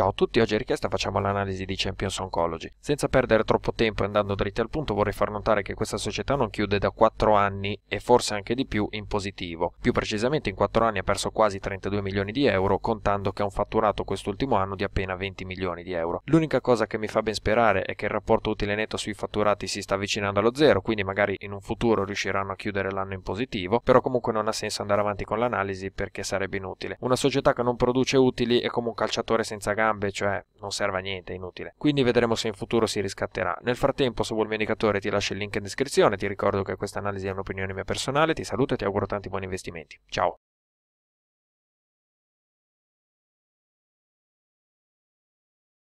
Ciao a tutti, oggi è richiesta facciamo l'analisi di Champions Oncology. Senza perdere troppo tempo e andando dritti al punto vorrei far notare che questa società non chiude da 4 anni e forse anche di più in positivo. Più precisamente in 4 anni ha perso quasi 32 milioni di euro contando che ha un fatturato quest'ultimo anno di appena 20 milioni di euro. L'unica cosa che mi fa ben sperare è che il rapporto utile netto sui fatturati si sta avvicinando allo zero, quindi magari in un futuro riusciranno a chiudere l'anno in positivo, però comunque non ha senso andare avanti con l'analisi perché sarebbe inutile. Una società che non produce utili è come un calciatore senza gambe gambe, cioè non serve a niente, è inutile. Quindi vedremo se in futuro si riscatterà. Nel frattempo, se vuoi il vendicatore, ti lascio il link in descrizione. Ti ricordo che questa analisi è un'opinione mia personale. Ti saluto e ti auguro tanti buoni investimenti. Ciao!